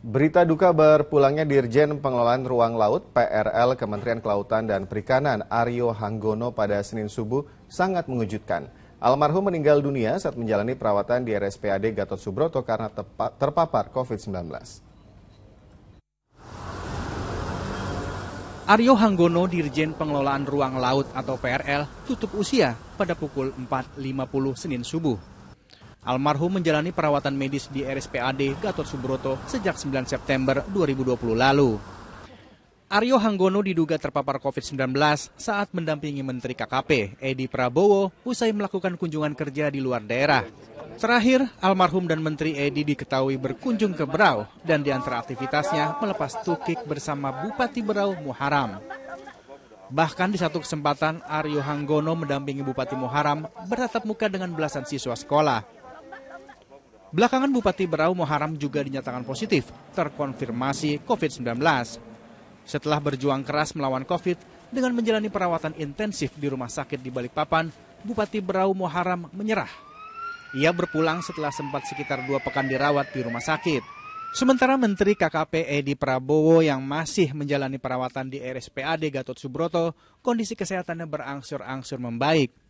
Berita duka berpulangnya Dirjen Pengelolaan Ruang Laut PRL Kementerian Kelautan dan Perikanan Aryo Hanggono pada Senin subuh sangat mengejutkan. Almarhum meninggal dunia saat menjalani perawatan di RSPAD Gatot Subroto karena terpapar COVID-19. Aryo Hanggono Dirjen Pengelolaan Ruang Laut atau PRL tutup usia pada pukul 4.50 Senin subuh. Almarhum menjalani perawatan medis di RSPAD Gatot Subroto sejak 9 September 2020 lalu. Aryo Hanggono diduga terpapar COVID-19 saat mendampingi Menteri KKP Edi Prabowo usai melakukan kunjungan kerja di luar daerah. Terakhir, almarhum dan Menteri Edi diketahui berkunjung ke Berau dan di antara aktivitasnya melepas tukik bersama Bupati Berau Muharam. Bahkan di satu kesempatan, Aryo Hanggono mendampingi Bupati Muharam bertatap muka dengan belasan siswa sekolah. Belakangan Bupati Berau Muharam juga dinyatakan positif, terkonfirmasi COVID-19. Setelah berjuang keras melawan COVID, dengan menjalani perawatan intensif di rumah sakit di Balikpapan, Bupati Berau Muharam menyerah. Ia berpulang setelah sempat sekitar dua pekan dirawat di rumah sakit. Sementara Menteri KKP Edi Prabowo yang masih menjalani perawatan di RSPAD Gatot Subroto, kondisi kesehatannya berangsur-angsur membaik.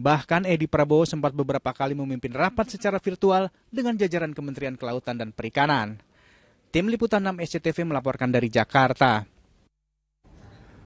Bahkan Edi Prabowo sempat beberapa kali memimpin rapat secara virtual dengan jajaran Kementerian Kelautan dan Perikanan. Tim Liputan 6 SCTV melaporkan dari Jakarta.